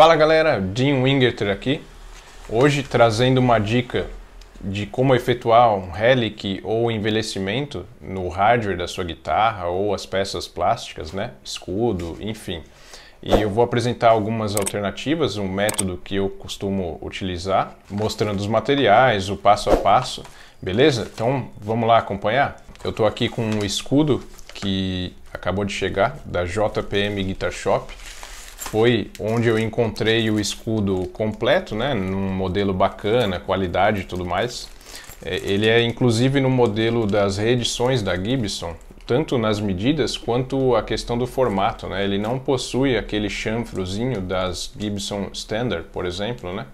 Fala galera, Dean Wingerter aqui. Hoje trazendo uma dica de como efetuar um relic ou envelhecimento no hardware da sua guitarra ou as peças plásticas, né? Escudo, enfim. E eu vou apresentar algumas alternativas, um método que eu costumo utilizar, mostrando os materiais, o passo a passo, beleza? Então vamos lá acompanhar? Eu estou aqui com um escudo que acabou de chegar da JPM Guitar Shop foi onde eu encontrei o escudo completo, né, num modelo bacana, qualidade e tudo mais. É, ele é inclusive no modelo das reedições da Gibson, tanto nas medidas quanto a questão do formato, né? Ele não possui aquele chanfrozinho das Gibson Standard, por exemplo, né?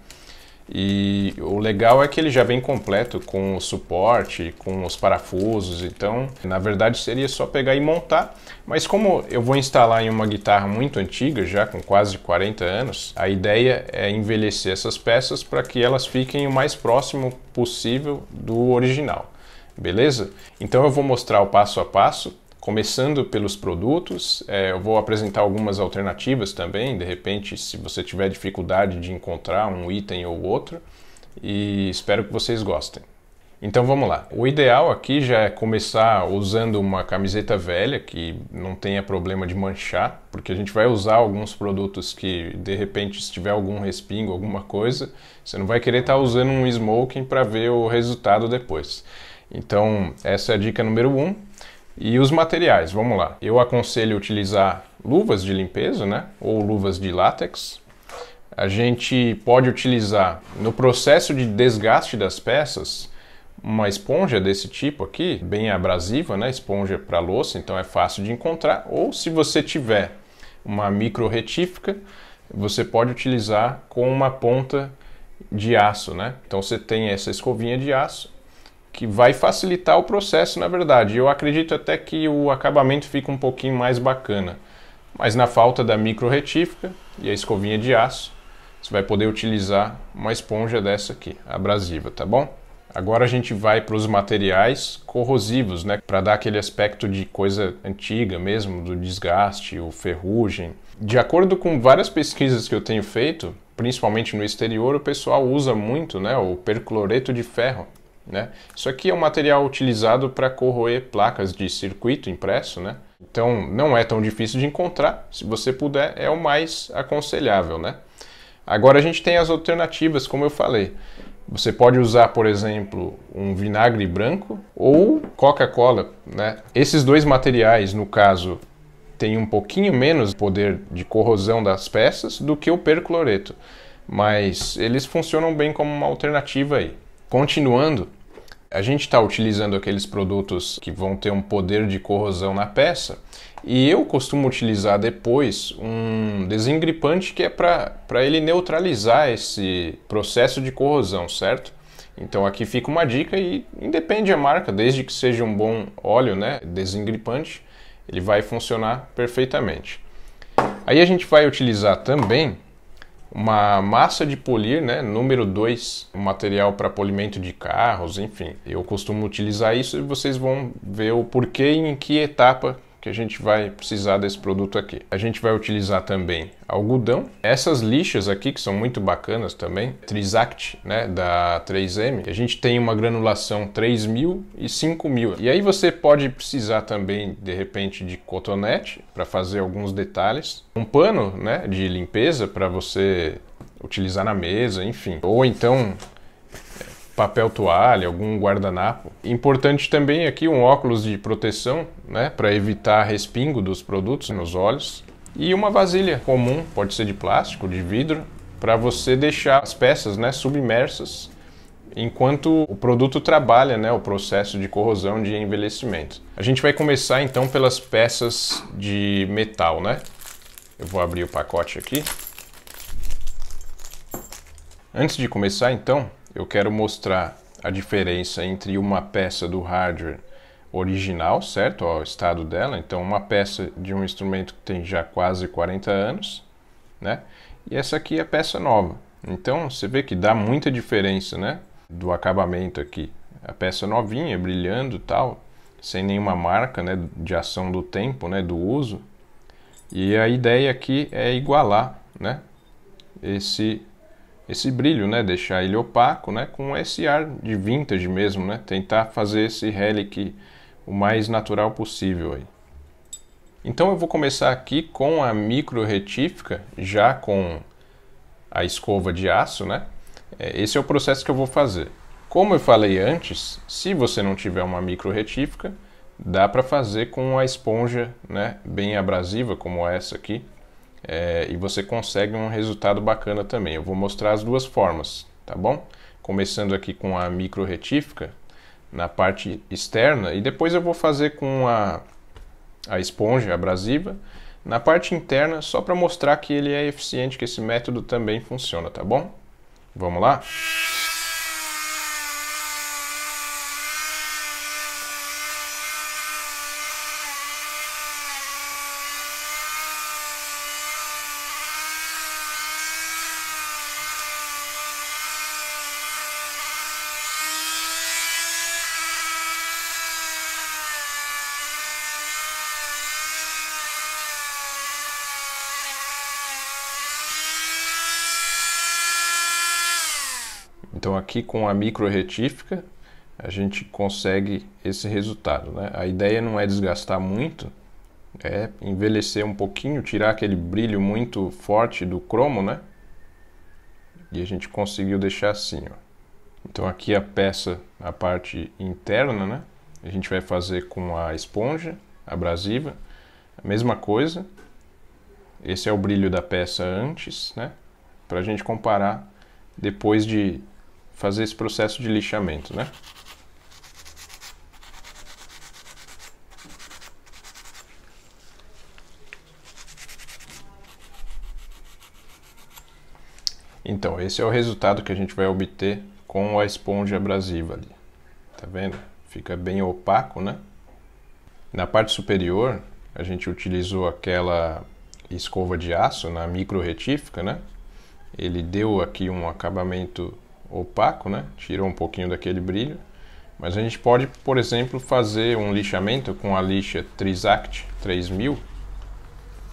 E o legal é que ele já vem completo com o suporte, com os parafusos, então na verdade seria só pegar e montar. Mas como eu vou instalar em uma guitarra muito antiga, já com quase 40 anos, a ideia é envelhecer essas peças para que elas fiquem o mais próximo possível do original. Beleza? Então eu vou mostrar o passo a passo Começando pelos produtos, é, eu vou apresentar algumas alternativas também, de repente, se você tiver dificuldade de encontrar um item ou outro, e espero que vocês gostem. Então vamos lá. O ideal aqui já é começar usando uma camiseta velha que não tenha problema de manchar, porque a gente vai usar alguns produtos que de repente se tiver algum respingo, alguma coisa, você não vai querer estar tá usando um smoking para ver o resultado depois. Então essa é a dica número um. E os materiais, vamos lá. Eu aconselho utilizar luvas de limpeza, né? Ou luvas de látex. A gente pode utilizar no processo de desgaste das peças uma esponja desse tipo aqui, bem abrasiva, né? Esponja para louça, então é fácil de encontrar. Ou se você tiver uma micro retífica, você pode utilizar com uma ponta de aço, né? Então você tem essa escovinha de aço que vai facilitar o processo, na verdade. Eu acredito até que o acabamento fica um pouquinho mais bacana. Mas na falta da micro retífica e a escovinha de aço, você vai poder utilizar uma esponja dessa aqui, abrasiva, tá bom? Agora a gente vai para os materiais corrosivos, né? Para dar aquele aspecto de coisa antiga mesmo, do desgaste ou ferrugem. De acordo com várias pesquisas que eu tenho feito, principalmente no exterior, o pessoal usa muito né, o percloreto de ferro né? Isso aqui é um material utilizado para corroer placas de circuito impresso, né? então não é tão difícil de encontrar. Se você puder, é o mais aconselhável. Né? Agora a gente tem as alternativas, como eu falei. Você pode usar, por exemplo, um vinagre branco ou Coca-Cola. Né? Esses dois materiais, no caso, têm um pouquinho menos poder de corrosão das peças do que o percloreto, mas eles funcionam bem como uma alternativa aí. Continuando, a gente está utilizando aqueles produtos que vão ter um poder de corrosão na peça e eu costumo utilizar depois um desengripante que é para ele neutralizar esse processo de corrosão, certo? Então aqui fica uma dica e independe a marca, desde que seja um bom óleo, né, desengripante, ele vai funcionar perfeitamente. Aí a gente vai utilizar também uma massa de polir, né? Número 2, um material para polimento de carros, enfim. Eu costumo utilizar isso e vocês vão ver o porquê e em que etapa que a gente vai precisar desse produto aqui. A gente vai utilizar também algodão. Essas lixas aqui, que são muito bacanas também, Trisact, né, da 3M, a gente tem uma granulação 3000 e 5000. E aí você pode precisar também, de repente, de cotonete para fazer alguns detalhes. Um pano né, de limpeza para você utilizar na mesa, enfim. Ou então papel toalha, algum guardanapo. Importante também aqui um óculos de proteção, né, para evitar respingo dos produtos nos olhos. E uma vasilha comum, pode ser de plástico, de vidro, para você deixar as peças né, submersas enquanto o produto trabalha né, o processo de corrosão de envelhecimento. A gente vai começar então pelas peças de metal. Né? Eu vou abrir o pacote aqui. Antes de começar então, eu quero mostrar a diferença entre uma peça do hardware original, certo? o estado dela. Então, uma peça de um instrumento que tem já quase 40 anos, né? E essa aqui é peça nova. Então, você vê que dá muita diferença, né? Do acabamento aqui. A peça novinha, brilhando tal, sem nenhuma marca, né? De ação do tempo, né? Do uso. E a ideia aqui é igualar, né? Esse esse brilho, né? Deixar ele opaco, né? Com esse ar de vintage mesmo, né? Tentar fazer esse relic o mais natural possível aí. Então eu vou começar aqui com a micro retífica, já com a escova de aço, né? É, esse é o processo que eu vou fazer. Como eu falei antes, se você não tiver uma micro retífica, dá para fazer com a esponja né, bem abrasiva, como essa aqui, é, e você consegue um resultado bacana também. Eu vou mostrar as duas formas, tá bom? Começando aqui com a micro retífica na parte externa e depois eu vou fazer com a, a esponja abrasiva na parte interna só para mostrar que ele é eficiente, que esse método também funciona, tá bom? Vamos lá? aqui com a micro retífica a gente consegue esse resultado. Né? A ideia não é desgastar muito, é envelhecer um pouquinho, tirar aquele brilho muito forte do cromo, né? E a gente conseguiu deixar assim, ó. Então aqui a peça, a parte interna, né? A gente vai fazer com a esponja abrasiva, a mesma coisa. Esse é o brilho da peça antes, né? Para a gente comparar depois de fazer esse processo de lixamento, né? Então, esse é o resultado que a gente vai obter com a esponja abrasiva ali. Tá vendo? Fica bem opaco, né? Na parte superior, a gente utilizou aquela escova de aço na micro retífica, né? Ele deu aqui um acabamento opaco, né? Tira um pouquinho daquele brilho. Mas a gente pode, por exemplo, fazer um lixamento com a lixa Trisact 3000,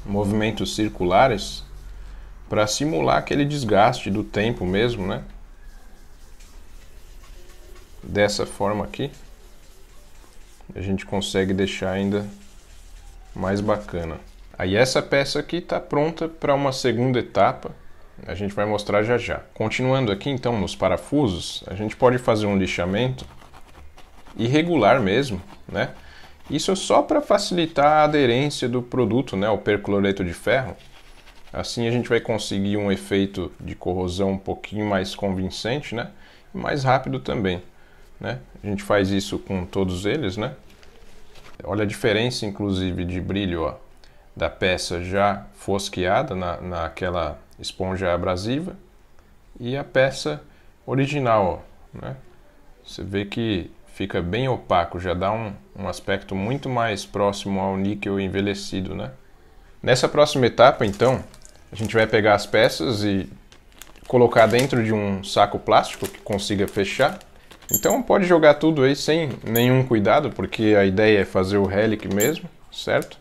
movimentos circulares, para simular aquele desgaste do tempo mesmo, né? Dessa forma aqui, a gente consegue deixar ainda mais bacana. Aí essa peça aqui está pronta para uma segunda etapa, a gente vai mostrar já já. Continuando aqui então nos parafusos, a gente pode fazer um lixamento irregular mesmo, né? Isso é só para facilitar a aderência do produto, né, o percloreto de ferro. Assim a gente vai conseguir um efeito de corrosão um pouquinho mais convincente, né? E mais rápido também, né? A gente faz isso com todos eles, né? Olha a diferença, inclusive, de brilho ó, da peça já fosqueada na, naquela esponja abrasiva e a peça original. Né? Você vê que fica bem opaco, já dá um, um aspecto muito mais próximo ao níquel envelhecido. Né? Nessa próxima etapa, então, a gente vai pegar as peças e colocar dentro de um saco plástico que consiga fechar. Então pode jogar tudo aí sem nenhum cuidado, porque a ideia é fazer o relic mesmo, certo?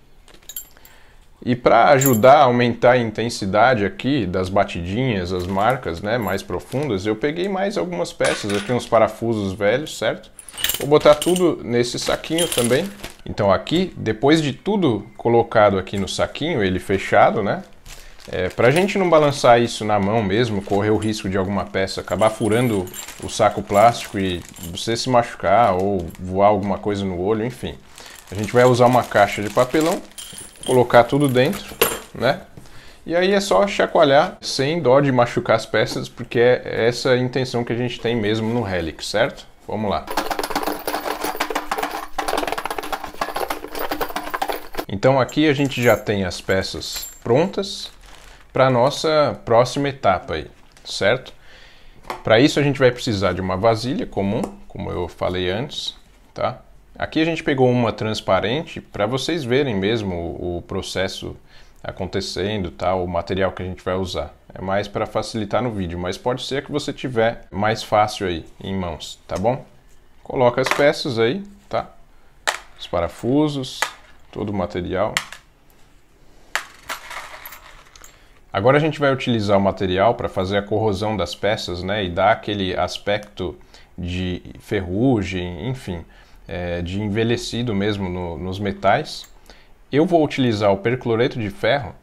E para ajudar a aumentar a intensidade aqui das batidinhas, as marcas né, mais profundas, eu peguei mais algumas peças aqui, uns parafusos velhos, certo? Vou botar tudo nesse saquinho também. Então aqui, depois de tudo colocado aqui no saquinho, ele fechado, né? É, para a gente não balançar isso na mão mesmo, correr o risco de alguma peça acabar furando o saco plástico e você se machucar ou voar alguma coisa no olho, enfim. A gente vai usar uma caixa de papelão colocar tudo dentro, né? E aí é só chacoalhar sem dó de machucar as peças, porque é essa a intenção que a gente tem mesmo no Helix, certo? Vamos lá. Então aqui a gente já tem as peças prontas para a nossa próxima etapa aí, certo? Para isso a gente vai precisar de uma vasilha comum, como eu falei antes, tá? Aqui a gente pegou uma transparente para vocês verem mesmo o, processo acontecendo, tá? o material que a gente vai usar. É mais para facilitar no vídeo, mas pode ser que você tiver mais fácil aí em mãos, tá bom? Coloca as peças aí, tá? Os parafusos, todo o material. Agora a gente vai utilizar o material para fazer a corrosão das peças, né? E dar aquele aspecto de ferrugem, enfim é, de envelhecido mesmo no, nos metais. Eu vou utilizar o percloreto de ferro,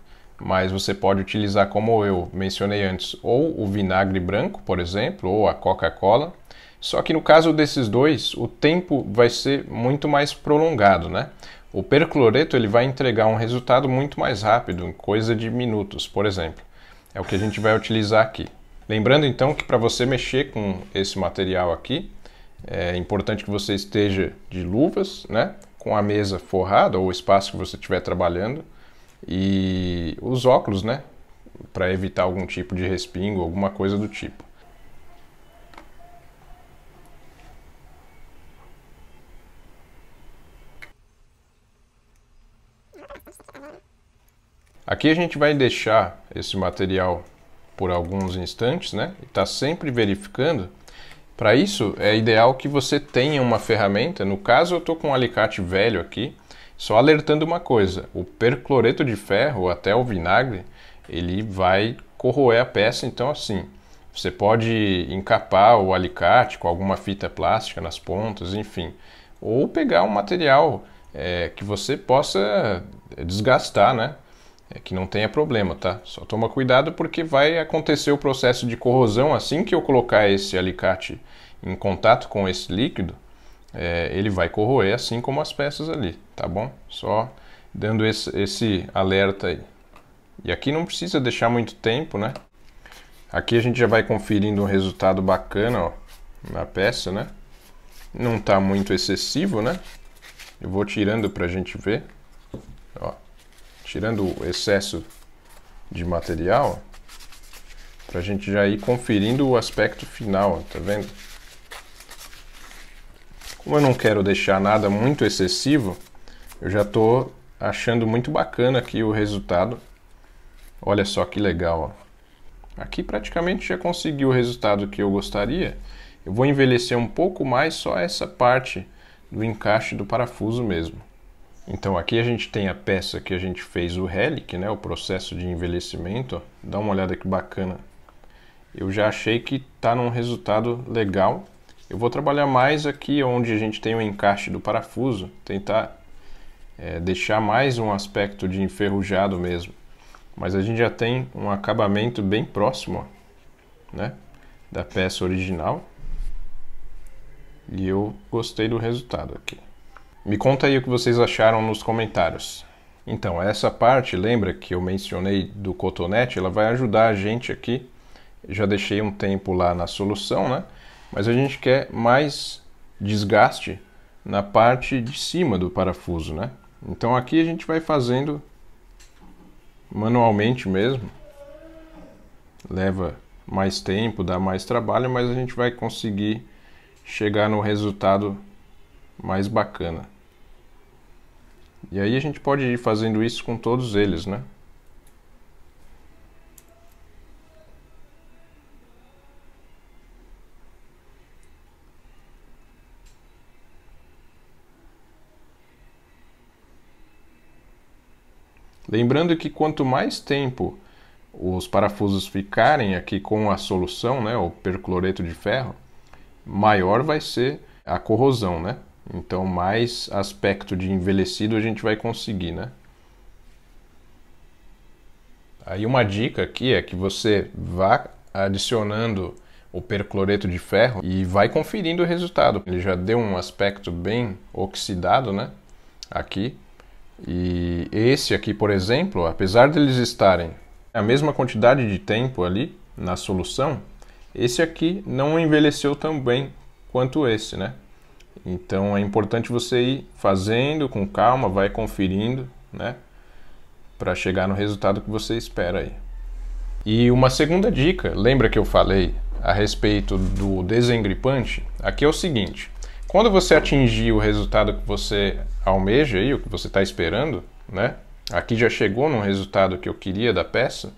mas você pode utilizar, como eu mencionei antes, ou o vinagre branco, por exemplo, ou a Coca-Cola. Só que no caso desses dois, o tempo vai ser muito mais prolongado, né? O percloreto ele vai entregar um resultado muito mais rápido, em coisa de minutos, por exemplo. É o que a gente vai utilizar aqui. Lembrando então que para você mexer com esse material aqui, é importante que você esteja de luvas, né? Com a mesa forrada ou o espaço que você estiver trabalhando e os óculos, né? Para evitar algum tipo de respingo, alguma coisa do tipo. Aqui a gente vai deixar esse material por alguns instantes, né? E tá sempre verificando para isso, é ideal que você tenha uma ferramenta. No caso, eu estou com um alicate velho aqui, só alertando uma coisa: o percloreto de ferro, ou até o vinagre, ele vai corroer a peça. Então, assim, você pode encapar o alicate com alguma fita plástica nas pontas, enfim, ou pegar um material é, que você possa desgastar, né? é que não tenha problema, tá? Só toma cuidado porque vai acontecer o processo de corrosão assim que eu colocar esse alicate em contato com esse líquido, é, ele vai corroer assim como as peças ali, tá bom? Só dando esse, esse alerta aí. E aqui não precisa deixar muito tempo, né? Aqui a gente já vai conferindo um resultado bacana, ó, na peça, né? Não tá muito excessivo, né? Eu vou tirando pra gente ver, ó tirando o excesso de material, para a gente já ir conferindo o aspecto final, tá vendo? Como eu não quero deixar nada muito excessivo, eu já estou achando muito bacana aqui o resultado. Olha só que legal, ó. Aqui praticamente já consegui o resultado que eu gostaria. Eu vou envelhecer um pouco mais só essa parte do encaixe do parafuso mesmo. Então aqui a gente tem a peça que a gente fez o relic, né, o processo de envelhecimento. Dá uma olhada que bacana. Eu já achei que está num resultado legal. Eu vou trabalhar mais aqui onde a gente tem o encaixe do parafuso, tentar é, deixar mais um aspecto de enferrujado mesmo. Mas a gente já tem um acabamento bem próximo ó, né, da peça original. E eu gostei do resultado aqui. Me conta aí o que vocês acharam nos comentários. Então, essa parte, lembra que eu mencionei do cotonete, ela vai ajudar a gente aqui. já deixei um tempo lá na solução, né? Mas a gente quer mais desgaste na parte de cima do parafuso, né? Então aqui a gente vai fazendo manualmente mesmo. Leva mais tempo, dá mais trabalho, mas a gente vai conseguir chegar no resultado mais bacana. E aí a gente pode ir fazendo isso com todos eles, né? Lembrando que quanto mais tempo os parafusos ficarem aqui com a solução, né, o percloreto de ferro, maior vai ser a corrosão, né? Então, mais aspecto de envelhecido a gente vai conseguir, né? Aí uma dica aqui é que você vá adicionando o percloreto de ferro e vai conferindo o resultado. Ele já deu um aspecto bem oxidado, né? Aqui. E esse aqui, por exemplo, apesar deles estarem a mesma quantidade de tempo ali na solução, esse aqui não envelheceu tão bem quanto esse, né? Então é importante você ir fazendo com calma, vai conferindo, né? Para chegar no resultado que você espera aí. E uma segunda dica, lembra que eu falei a respeito do desengripante? Aqui é o seguinte: quando você atingir o resultado que você almeja aí, o que você está esperando, né? Aqui já chegou no resultado que eu queria da peça.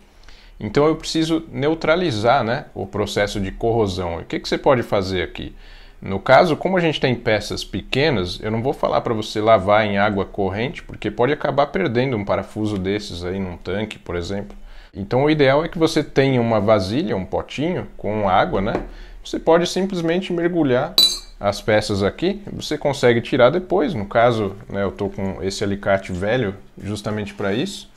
Então eu preciso neutralizar né, o processo de corrosão. O que, que você pode fazer aqui? No caso, como a gente tem peças pequenas, eu não vou falar para você lavar em água corrente, porque pode acabar perdendo um parafuso desses aí num tanque, por exemplo. Então o ideal é que você tenha uma vasilha, um potinho com água, né? Você pode simplesmente mergulhar as peças aqui, você consegue tirar depois. No caso, né, eu estou com esse alicate velho justamente para isso.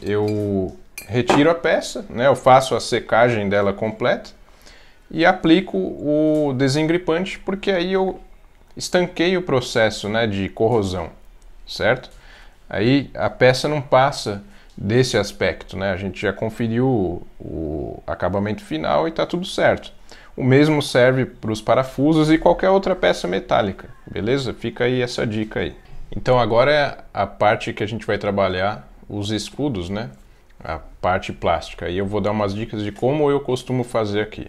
Eu retiro a peça, né, eu faço a secagem dela completa e aplico o desengripante porque aí eu estanquei o processo né, de corrosão, certo? Aí a peça não passa desse aspecto, né? A gente já conferiu o, o acabamento final e está tudo certo. O mesmo serve para os parafusos e qualquer outra peça metálica, beleza? Fica aí essa dica aí. Então agora é a parte que a gente vai trabalhar os escudos, né? A parte plástica. E eu vou dar umas dicas de como eu costumo fazer aqui.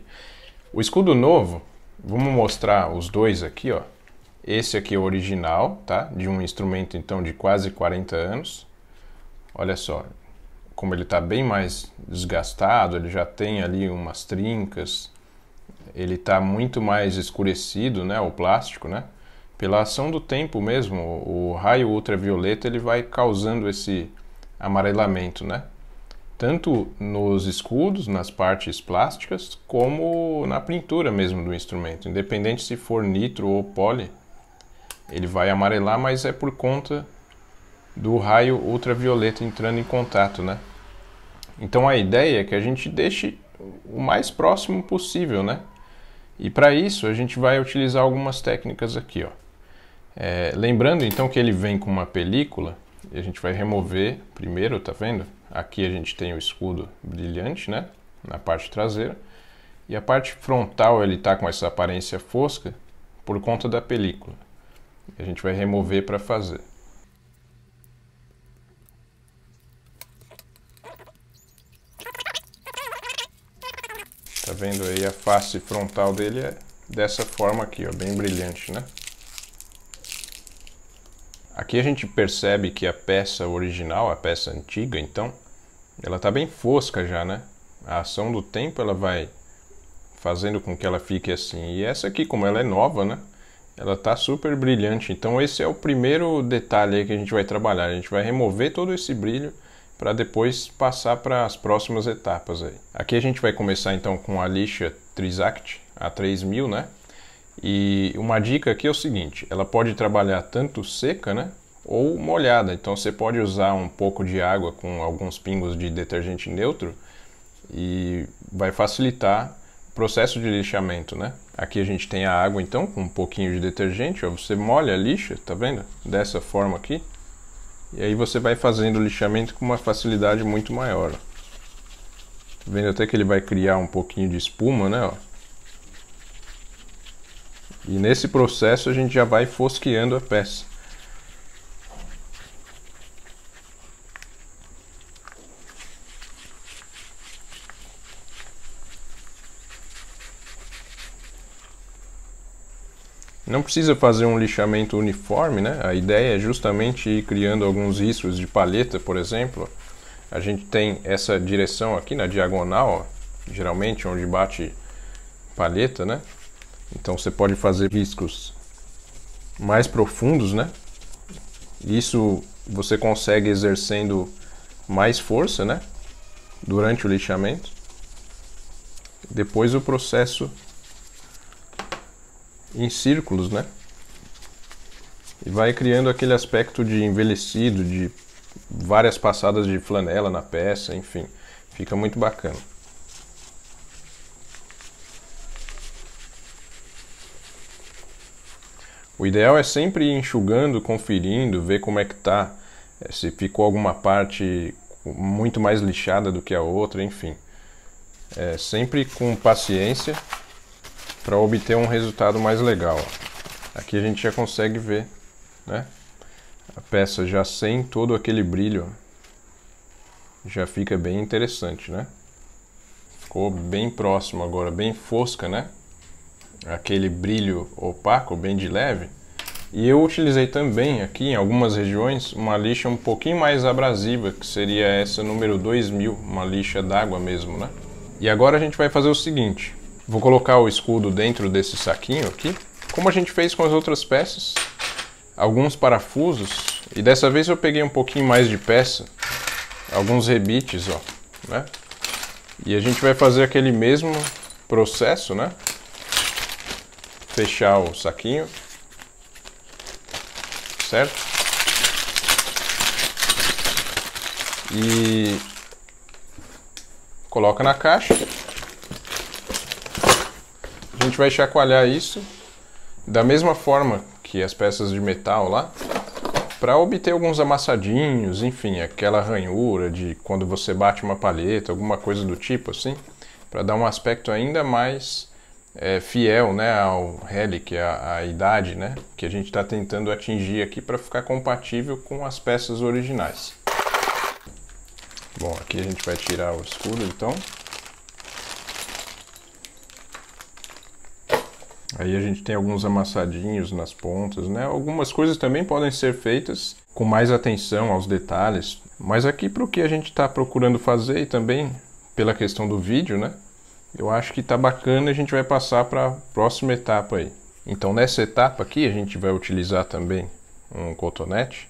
O escudo novo, vamos mostrar os dois aqui, ó. Esse aqui é o original, tá? De um instrumento então de quase 40 anos. Olha só, como ele está bem mais desgastado, ele já tem ali umas trincas, ele está muito mais escurecido, né? O plástico, né? Pela ação do tempo mesmo, o raio ultravioleta ele vai causando esse amarelamento, né? tanto nos escudos, nas partes plásticas, como na pintura mesmo do instrumento. Independente se for nitro ou poli, ele vai amarelar, mas é por conta do raio ultravioleta entrando em contato, né? Então a ideia é que a gente deixe o mais próximo possível, né? E para isso a gente vai utilizar algumas técnicas aqui, ó. É, lembrando então que ele vem com uma película, e a gente vai remover primeiro, tá vendo? Aqui a gente tem o escudo brilhante, né? Na parte traseira. E a parte frontal ele está com essa aparência fosca por conta da película. A gente vai remover para fazer. Tá vendo aí a face frontal dele é dessa forma aqui, ó, bem brilhante, né? Aqui a gente percebe que a peça original, a peça antiga, então, ela está bem fosca já, né? A ação do tempo ela vai fazendo com que ela fique assim. E essa aqui, como ela é nova, né? Ela está super brilhante. Então esse é o primeiro detalhe que a gente vai trabalhar. A gente vai remover todo esse brilho para depois passar para as próximas etapas aí. Aqui a gente vai começar então com a lixa Trisact A3000, né? E uma dica aqui é o seguinte, ela pode trabalhar tanto seca, né? ou molhada. Então você pode usar um pouco de água com alguns pingos de detergente neutro e vai facilitar o processo de lixamento, né? Aqui a gente tem a água então com um pouquinho de detergente, ó, você molha a lixa, tá vendo? Dessa forma aqui. E aí você vai fazendo o lixamento com uma facilidade muito maior. Tá vendo até que ele vai criar um pouquinho de espuma, né, ó. E nesse processo a gente já vai fosqueando a peça. Não precisa fazer um lixamento uniforme, né? A ideia é justamente ir criando alguns riscos de palheta, por exemplo. A gente tem essa direção aqui na diagonal, ó, geralmente onde bate palheta, né? Então você pode fazer riscos mais profundos, né? Isso você consegue exercendo mais força, né? Durante o lixamento. Depois o processo em círculos, né? E vai criando aquele aspecto de envelhecido, de várias passadas de flanela na peça, enfim, fica muito bacana. O ideal é sempre ir enxugando, conferindo, ver como é que tá, eh, se ficou alguma parte muito mais lixada do que a outra, enfim. É, sempre com paciência para obter um resultado mais legal. Aqui a gente já consegue ver né? a peça já sem todo aquele brilho. Já fica bem interessante, né? Ficou bem próximo agora, bem fosca, né? Aquele brilho opaco, bem de leve. E eu utilizei também aqui em algumas regiões uma lixa um pouquinho mais abrasiva, que seria essa número 2000, uma lixa d'água mesmo, né? E agora a gente vai fazer o seguinte, Vou colocar o escudo dentro desse saquinho aqui, como a gente fez com as outras peças. Alguns parafusos, e dessa vez eu peguei um pouquinho mais de peça, alguns rebites, ó, né? E a gente vai fazer aquele mesmo processo, né? Fechar o saquinho, certo? E coloca na caixa. A gente vai chacoalhar isso da mesma forma que as peças de metal lá, para obter alguns amassadinhos, enfim, aquela ranhura de quando você bate uma palheta, alguma coisa do tipo assim, para dar um aspecto ainda mais é, fiel né, ao relic, à, idade né, que a gente está tentando atingir aqui para ficar compatível com as peças originais. Bom, aqui a gente vai tirar o escudo então. Aí a gente tem alguns amassadinhos nas pontas, né? Algumas coisas também podem ser feitas com mais atenção aos detalhes, mas aqui para o que a gente está procurando fazer e também pela questão do vídeo, né? Eu acho que está bacana e a gente vai passar para a próxima etapa aí. Então nessa etapa aqui a gente vai utilizar também um cotonete,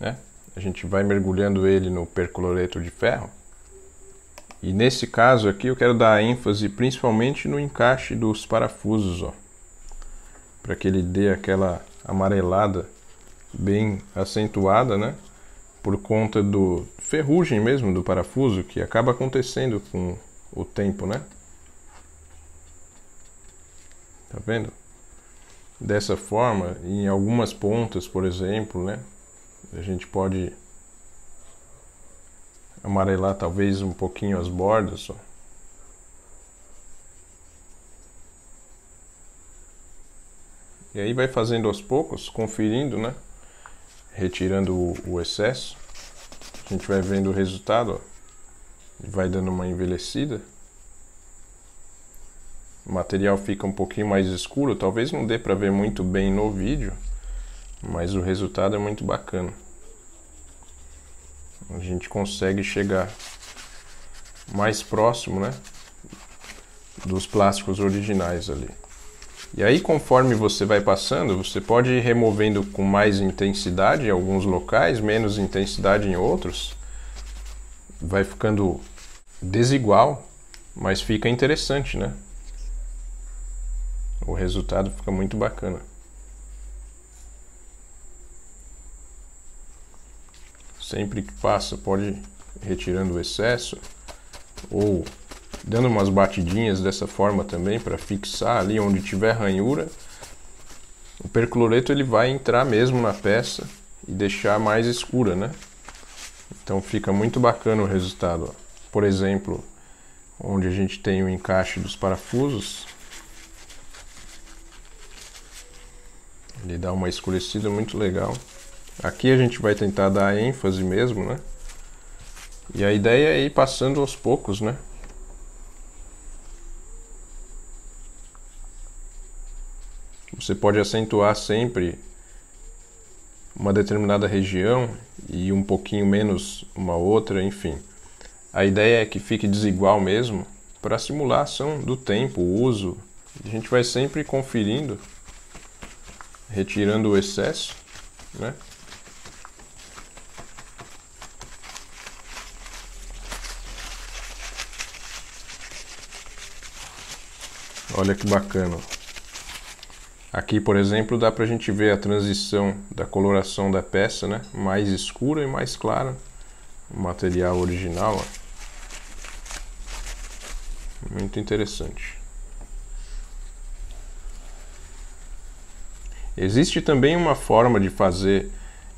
né? A gente vai mergulhando ele no percloreto de ferro e nesse caso aqui eu quero dar ênfase principalmente no encaixe dos parafusos, ó. Para que ele dê aquela amarelada bem acentuada, né? Por conta do ferrugem mesmo do parafuso que acaba acontecendo com o tempo, né? Tá vendo? Dessa forma, em algumas pontas, por exemplo, né? A gente pode amarelar talvez um pouquinho as bordas. Ó. E aí vai fazendo aos poucos, conferindo, né? Retirando o, o excesso. A gente vai vendo o resultado, ó. Vai dando uma envelhecida. O material fica um pouquinho mais escuro, talvez não dê para ver muito bem no vídeo, mas o resultado é muito bacana a gente consegue chegar mais próximo, né, dos plásticos originais ali. E aí, conforme você vai passando, você pode ir removendo com mais intensidade em alguns locais, menos intensidade em outros. Vai ficando desigual, mas fica interessante, né? O resultado fica muito bacana. sempre que faça, pode ir retirando o excesso ou dando umas batidinhas dessa forma também para fixar ali onde tiver ranhura. O percloreto ele vai entrar mesmo na peça e deixar mais escura, né? Então fica muito bacana o resultado. Por exemplo, onde a gente tem o encaixe dos parafusos, ele dá uma escurecida muito legal. Aqui a gente vai tentar dar ênfase mesmo, né? E a ideia é ir passando aos poucos, né? Você pode acentuar sempre uma determinada região e um pouquinho menos uma outra, enfim. A ideia é que fique desigual mesmo para simular a ação do tempo, o uso. A gente vai sempre conferindo, retirando o excesso, né? Olha que bacana. Aqui, por exemplo, dá para a gente ver a transição da coloração da peça, né? Mais escura e mais clara. O material original, ó. Muito interessante. Existe também uma forma de fazer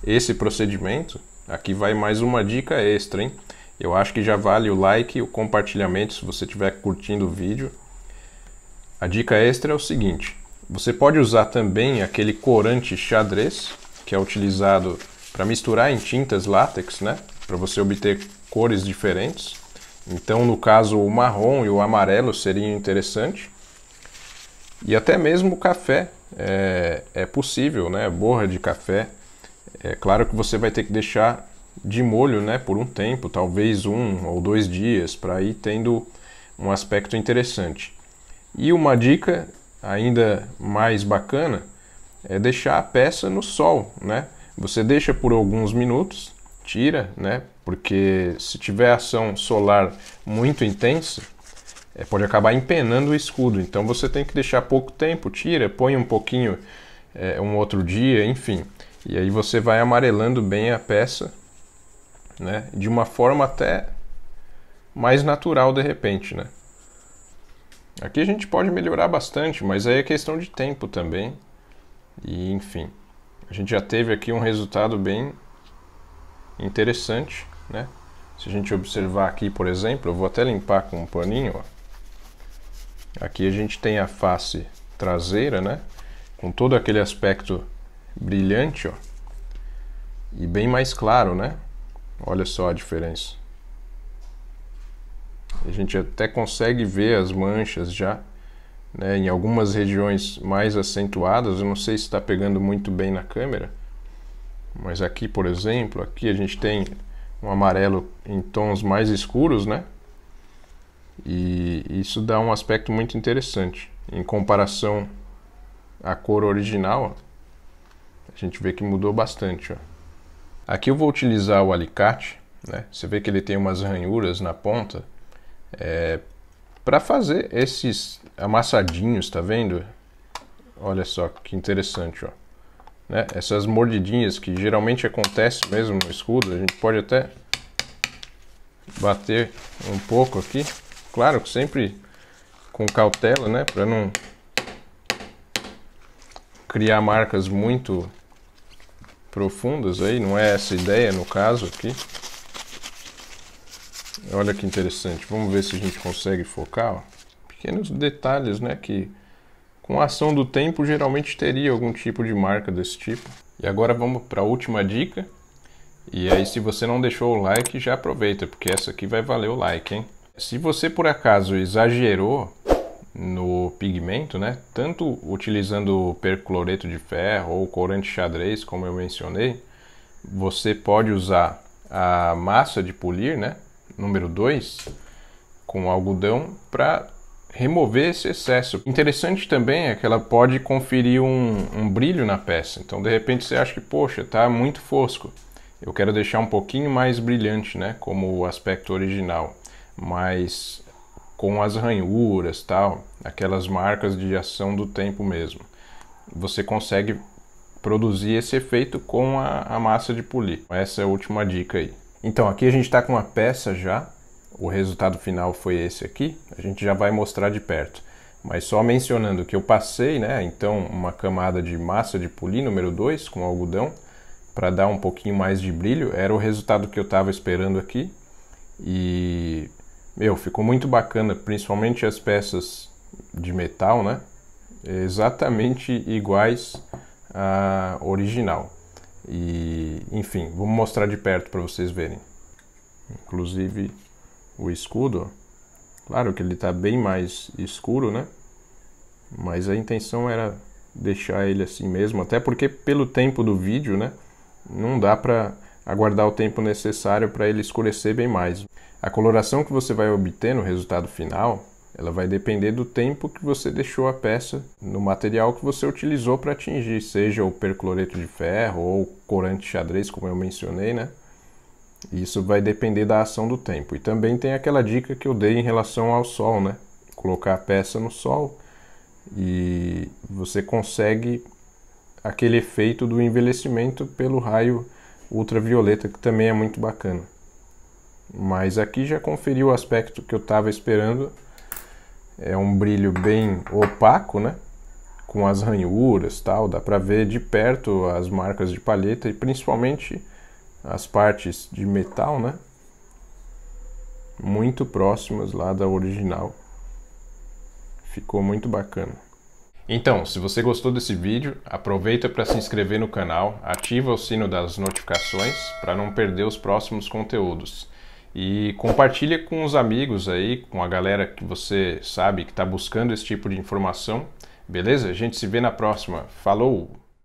esse procedimento. Aqui vai mais uma dica extra, hein? Eu acho que já vale o like e o compartilhamento se você estiver curtindo o vídeo. A dica extra é o seguinte: você pode usar também aquele corante xadrez, que é utilizado para misturar em tintas látex, né? Para você obter cores diferentes. Então, no caso, o marrom e o amarelo seriam interessantes. E até mesmo o café é, é possível, né? Borra de café. É claro que você vai ter que deixar de molho, né? Por um tempo, talvez um ou dois dias, para ir tendo um aspecto interessante. E uma dica ainda mais bacana é deixar a peça no sol, né? Você deixa por alguns minutos, tira, né? Porque se tiver ação solar muito intensa, é, pode acabar empenando o escudo. Então você tem que deixar pouco tempo, tira, põe um pouquinho é, um outro dia, enfim. E aí você vai amarelando bem a peça, né? De uma forma até mais natural de repente, né? Aqui a gente pode melhorar bastante, mas aí é questão de tempo também. E enfim, a gente já teve aqui um resultado bem interessante, né? Se a gente observar aqui, por exemplo, eu vou até limpar com um paninho, ó. Aqui a gente tem a face traseira, né? Com todo aquele aspecto brilhante, ó. E bem mais claro, né? Olha só a diferença. A gente até consegue ver as manchas já né, em algumas regiões mais acentuadas. Eu não sei se está pegando muito bem na câmera, mas aqui, por exemplo, aqui a gente tem um amarelo em tons mais escuros, né? E isso dá um aspecto muito interessante em comparação à cor original. a gente vê que mudou bastante. Ó. Aqui eu vou utilizar o alicate, né? Você vê que ele tem umas ranhuras na ponta é, para fazer esses amassadinhos, tá vendo? Olha só que interessante, ó. Né? Essas mordidinhas que geralmente acontece mesmo no escudo, a gente pode até bater um pouco aqui. Claro que sempre com cautela, né, para não criar marcas muito profundas aí, não é essa ideia no caso aqui. Olha que interessante. Vamos ver se a gente consegue focar. Ó. Pequenos detalhes, né? Que com a ação do tempo geralmente teria algum tipo de marca desse tipo. E agora vamos para a última dica. E aí, se você não deixou o like, já aproveita, porque essa aqui vai valer o like, hein? Se você por acaso exagerou no pigmento, né? Tanto utilizando percloreto de ferro ou corante xadrez, como eu mencionei, você pode usar a massa de polir, né? número 2 com algodão para remover esse excesso. Interessante também é que ela pode conferir um, um brilho na peça. Então, de repente, você acha que, poxa, está muito fosco. Eu quero deixar um pouquinho mais brilhante, né? Como o aspecto original. Mas com as ranhuras, tal, aquelas marcas de ação do tempo mesmo. Você consegue produzir esse efeito com a, a massa de polir. Essa é a última dica aí. Então, aqui a gente está com uma peça já. O resultado final foi esse aqui. A gente já vai mostrar de perto. Mas só mencionando que eu passei, né? Então, uma camada de massa de poli número 2 com algodão para dar um pouquinho mais de brilho. Era o resultado que eu estava esperando aqui. E, meu, ficou muito bacana, principalmente as peças de metal, né? Exatamente iguais à original. E, enfim, vou mostrar de perto para vocês verem. Inclusive o escudo, claro que ele está bem mais escuro, né? Mas a intenção era deixar ele assim mesmo, até porque pelo tempo do vídeo, né? Não dá para aguardar o tempo necessário para ele escurecer bem mais. A coloração que você vai obter no resultado final ela vai depender do tempo que você deixou a peça no material que você utilizou para atingir, seja o percloreto de ferro ou corante xadrez, como eu mencionei, né? Isso vai depender da ação do tempo. E também tem aquela dica que eu dei em relação ao sol, né? Colocar a peça no sol e você consegue aquele efeito do envelhecimento pelo raio ultravioleta, que também é muito bacana. Mas aqui já conferi o aspecto que eu estava esperando é um brilho bem opaco, né? Com as ranhuras tal, dá para ver de perto as marcas de palheta e principalmente as partes de metal, né? Muito próximas lá da original. Ficou muito bacana. Então, se você gostou desse vídeo, aproveita para se inscrever no canal, ativa o sino das notificações para não perder os próximos conteúdos e compartilha com os amigos aí, com a galera que você sabe que está buscando esse tipo de informação. Beleza? A gente se vê na próxima. Falou!